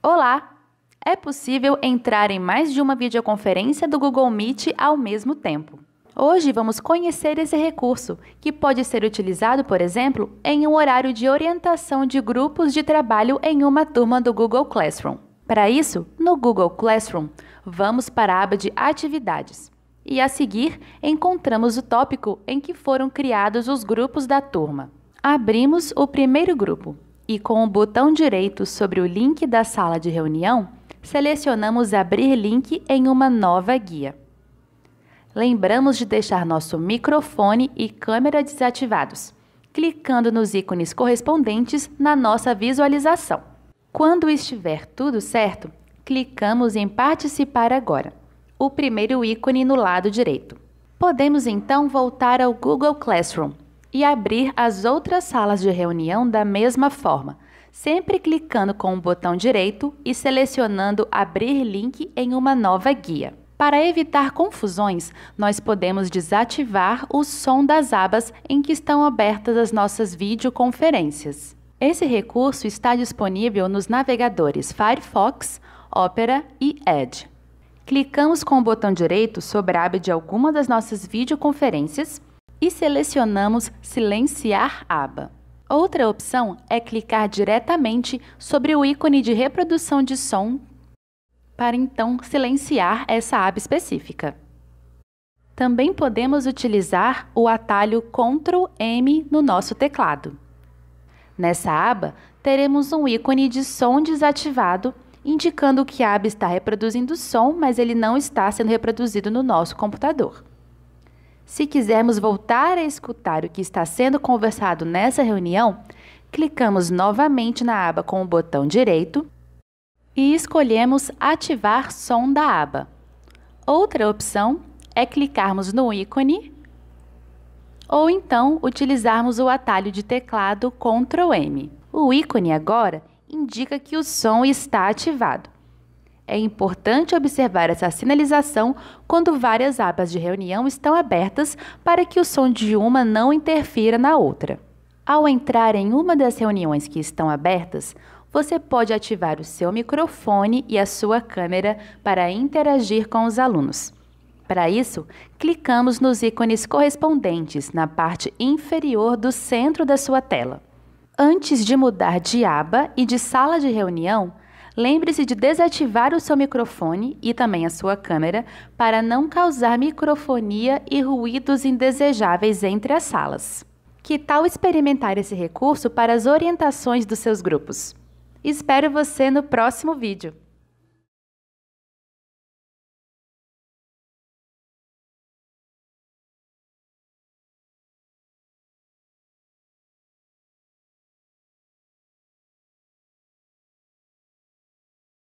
Olá! É possível entrar em mais de uma videoconferência do Google Meet ao mesmo tempo. Hoje vamos conhecer esse recurso, que pode ser utilizado, por exemplo, em um horário de orientação de grupos de trabalho em uma turma do Google Classroom. Para isso, no Google Classroom, vamos para a aba de Atividades. E a seguir, encontramos o tópico em que foram criados os grupos da turma. Abrimos o primeiro grupo, e com o botão direito sobre o link da sala de reunião, selecionamos Abrir link em uma nova guia. Lembramos de deixar nosso microfone e câmera desativados, clicando nos ícones correspondentes na nossa visualização. Quando estiver tudo certo, clicamos em Participar agora, o primeiro ícone no lado direito. Podemos então voltar ao Google Classroom e abrir as outras salas de reunião da mesma forma, sempre clicando com o botão direito e selecionando Abrir link em uma nova guia. Para evitar confusões, nós podemos desativar o som das abas em que estão abertas as nossas videoconferências. Esse recurso está disponível nos navegadores Firefox, Opera e Edge. Clicamos com o botão direito sobre a aba de alguma das nossas videoconferências e selecionamos Silenciar aba. Outra opção é clicar diretamente sobre o ícone de reprodução de som para então silenciar essa aba específica. Também podemos utilizar o atalho Ctrl M no nosso teclado. Nessa aba, teremos um ícone de som desativado, indicando que a aba está reproduzindo som, mas ele não está sendo reproduzido no nosso computador. Se quisermos voltar a escutar o que está sendo conversado nessa reunião, clicamos novamente na aba com o botão direito e escolhemos Ativar som da aba. Outra opção é clicarmos no ícone ou então utilizarmos o atalho de teclado Ctrl M. O ícone agora indica que o som está ativado. É importante observar essa sinalização quando várias abas de reunião estão abertas para que o som de uma não interfira na outra. Ao entrar em uma das reuniões que estão abertas, você pode ativar o seu microfone e a sua câmera para interagir com os alunos. Para isso, clicamos nos ícones correspondentes na parte inferior do centro da sua tela. Antes de mudar de aba e de sala de reunião, Lembre-se de desativar o seu microfone e também a sua câmera para não causar microfonia e ruídos indesejáveis entre as salas. Que tal experimentar esse recurso para as orientações dos seus grupos? Espero você no próximo vídeo!